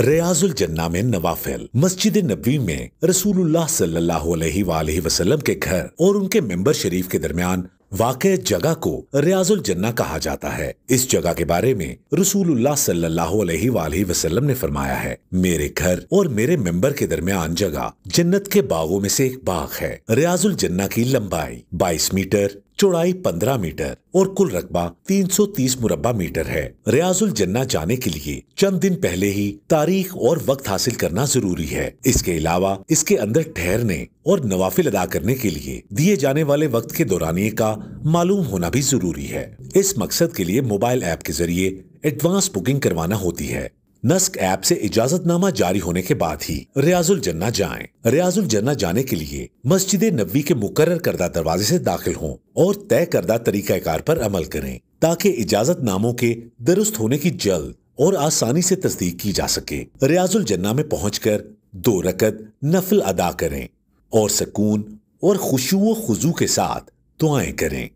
रियाजुल जन्ना में नवाफिल मस्जिद नबी में रसूलुल्लाह सल्लल्लाहु वसल्लम के घर और उनके मेंबर शरीफ के दरमियान वाक़ जगह को रियाजुल जन्ना कहा जाता है इस जगह के बारे में रसूलुल्लाह सल्लल्लाहु अलैहि वसल्लम ने फरमाया है मेरे घर और मेरे मेंबर के दरमियान जगह जन्नत के बागों में से एक बाग है रियाजुल जन्ना की लंबाई 22 मीटर चौड़ाई 15 मीटर और कुल रकबा 330 मुरबा मीटर है रियाजुल जन्ना जाने के लिए चंद दिन पहले ही तारीख और वक्त हासिल करना जरूरी है इसके अलावा इसके अंदर ठहरने और नवाफिल अदा करने के लिए दिए जाने वाले वक्त के दौरानिए का मालूम होना भी जरूरी है इस मकसद के लिए मोबाइल ऐप के जरिए एडवांस बुकिंग करवाना होती है नस्क ऐप से इजाजतनामा जारी होने के बाद ही रियाजुल जन्ना जाएं। रियाजुल जन्ना जाने के लिए मस्जिद नबी के मुकर करदा दरवाजे से दाखिल हों और तय करदा तरीक़ाकार पर अमल करें ताकि इजाज़त नामों के दुरुस्त होने की जल्द और आसानी से तस्दीक की जा सके रियाजुल जन्ना में पहुँच कर दो रकत नफल अदा करें और सकून और खुशू खुजू के साथ दुआएं करें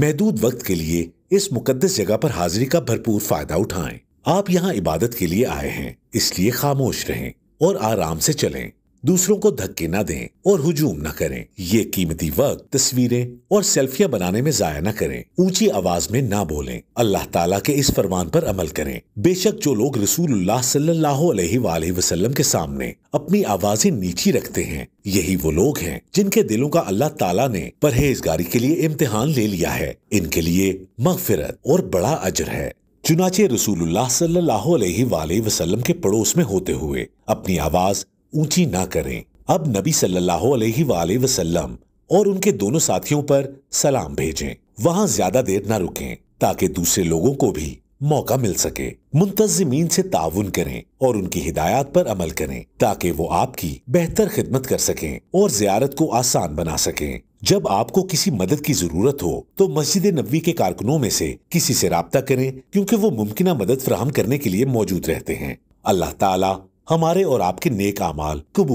महदूद वक्त के लिए इस मुकदस जगह पर हाजिरी का भरपूर फायदा उठाएं आप यहाँ इबादत के लिए आए हैं इसलिए खामोश रहें और आराम से चलें दूसरों को धक्के ना दें और हुजूम ना करें ये कीमती वक्त तस्वीरें और सेल्फियां बनाने में जाया ना करें ऊंची आवाज में ना बोलें अल्लाह ताला के इस फरमान पर अमल करें बेशक जो लोग रसूलुल्लाह सल्लल्लाहु अलैहि वसल्लम के सामने अपनी आवाजें नीची रखते हैं यही वो लोग हैं जिनके दिलों का अल्लाह तला ने परहेजगारी के लिए इम्तिहान ले लिया है इनके लिए मगफिरत और बड़ा अजर है चुनाचे रसूल सल्लल्लाहु के पड़ोस में होते हुए अपनी आवाज ऊंची ना करें अब नबी सल्लाम और उनके दोनों साथियों पर सलाम भेजें वहां ज्यादा देर ना रुकें ताकि दूसरे लोगों को भी मौका मिल सके मुंतजमीन से ताउन करें और उनकी हिदायत पर अमल करें ताकि वो आपकी बेहतर खिदमत कर सकें और जियारत को आसान बना सकें जब आपको किसी मदद की जरूरत हो तो मस्जिद नबी के कारकुनों में से किसी से रबता करें क्योंकि वो मुमकिन मदद फ्राहम करने के लिए मौजूद रहते हैं अल्लाह ताला हमारे और आपके नेक अमाल कबूल